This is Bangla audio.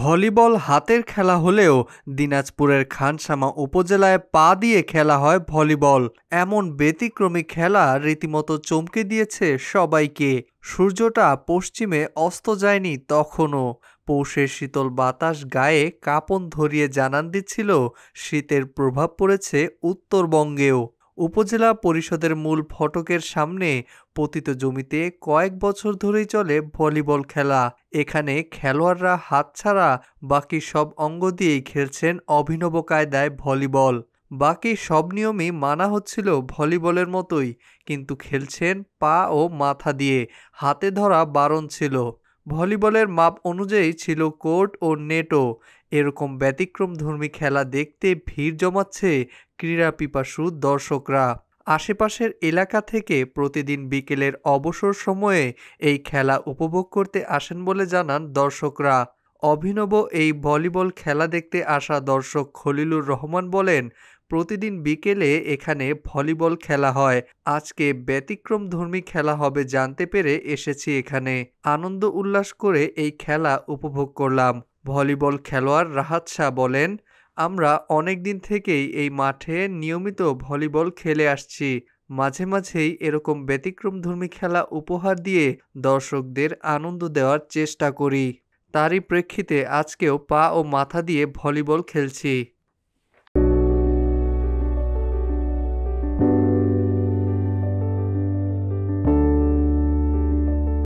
ভলিবল হাতের খেলা হলেও দিনাজপুরের খানসামা উপজেলায় পা দিয়ে খেলা হয় ভলিবল এমন ব্যতিক্রমী খেলা রীতিমতো চমকে দিয়েছে সবাইকে সূর্যটা পশ্চিমে অস্ত যায়নি তখনও পৌষের শীতল বাতাস গায়ে কাঁপন ধরিয়ে জানান দিচ্ছিল শীতের প্রভাব পড়েছে উত্তরবঙ্গেও উপজেলা পরিষদের মূল ফটকের সামনে পতিত জমিতে কয়েক বছর ধরেই চলে ভলিবল খেলা এখানে খেলোয়াড়রা হাতছাড়া বাকি সব অঙ্গ দিয়েই খেলছেন অভিনব কায়দায় ভলিবল বাকি সব নিয়মই মানা হচ্ছিল ভলিবলের মতোই কিন্তু খেলছেন পা ও মাথা দিয়ে হাতে ধরা বারণ ছিল ভলিবলের মাপ অনুযায়ী ছিল কোর্ট ও নেটও এরকম ব্যতিক্রম ধর্মী খেলা দেখতে ভিড় জমাচ্ছে ক্রীড়া পিপাসু দর্শকরা আশেপাশের এলাকা থেকে প্রতিদিন বিকেলের অবসর সময়ে এই খেলা উপভোগ করতে আসেন বলে জানান দর্শকরা অভিনব এই ভলিবল খেলা দেখতে আসা দর্শক খলিলুর রহমান বলেন প্রতিদিন বিকেলে এখানে ভলিবল খেলা হয় আজকে ব্যতিক্রম ধর্মী খেলা হবে জানতে পেরে এসেছি এখানে আনন্দ উল্লাস করে এই খেলা উপভোগ করলাম ভলিবল খেলোয়াড় রাহাত শাহ বলেন আমরা অনেক দিন থেকেই এই মাঠে নিয়মিত ভলিবল খেলে আসছি মাঝে মাঝেই এরকম ব্যতিক্রমধর্মী খেলা উপহার দিয়ে দর্শকদের আনন্দ দেওয়ার চেষ্টা করি তারই প্রেক্ষিতে আজকেও পা ও মাথা দিয়ে ভলিবল খেলছি